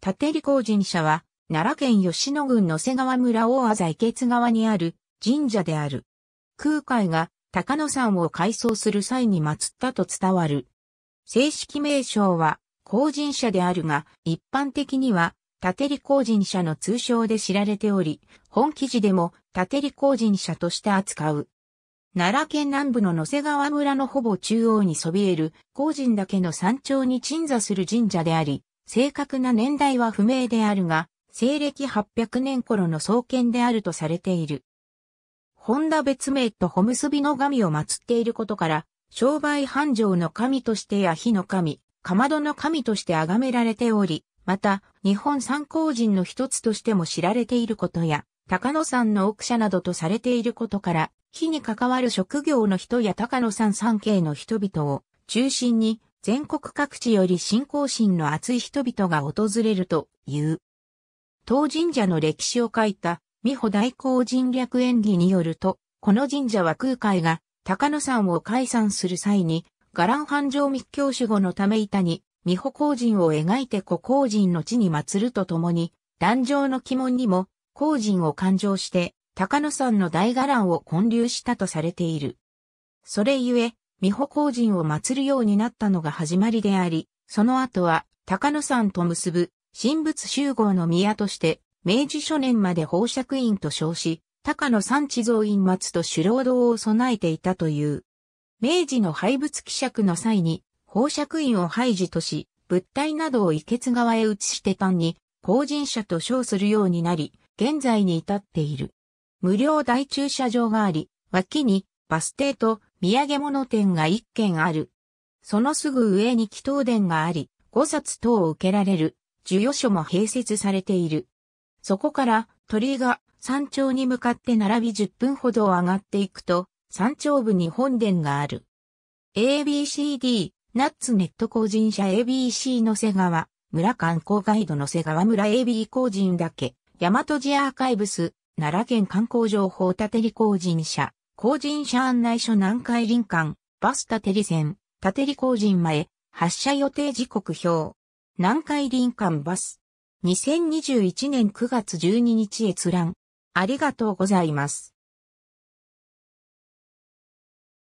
立利工神社は、奈良県吉野郡野瀬川村大和池津川にある神社である。空海が高野山を改装する際に祀ったと伝わる。正式名称は、工神社であるが、一般的には、立利工神社の通称で知られており、本記事でも立利工神社として扱う。奈良県南部の野瀬川村のほぼ中央にそびえる、工神岳の山頂に鎮座する神社であり、正確な年代は不明であるが、西暦800年頃の創建であるとされている。本田別名とホムスビの神を祀っていることから、商売繁盛の神としてや火の神、かまどの神として崇められており、また、日本三光人の一つとしても知られていることや、高野山の奥者などとされていることから、火に関わる職業の人や高野山三景の人々を中心に、全国各地より信仰心の厚い人々が訪れるという。当神社の歴史を書いた、美穂大公人略演技によると、この神社は空海が高野山を解散する際に、伽藍繁盛密教守護のため板に、美穂公人を描いて古公人の地に祀るとともに、壇上の鬼門にも、公人を勘定して、高野山の大伽藍を建立したとされている。それゆえ、美保公人を祀るようになったのが始まりであり、その後は高野山と結ぶ神仏集合の宮として、明治初年まで宝釈院と称し、高野山地蔵院松と主労堂を備えていたという。明治の廃仏希釈の際に、宝釈院を廃寺とし、物体などを遺血側へ移して単に、公人者と称するようになり、現在に至っている。無料大駐車場があり、脇にバス停と土産物店が1軒ある。そのすぐ上に祈祷殿があり、五冊等を受けられる、授与所も併設されている。そこから鳥居が山頂に向かって並び10分ほど上がっていくと、山頂部に本殿がある。ABCD、ナッツネット工人社 ABC の瀬川、村観光ガイドの瀬川村 AB 工人だけ、大和寺アーカイブス、奈良県観光情報立理工人社、工人車案内所南海林間、バス立り線、立り工人前、発車予定時刻表。南海林間バス。2021年9月12日閲覧。ありがとうございます。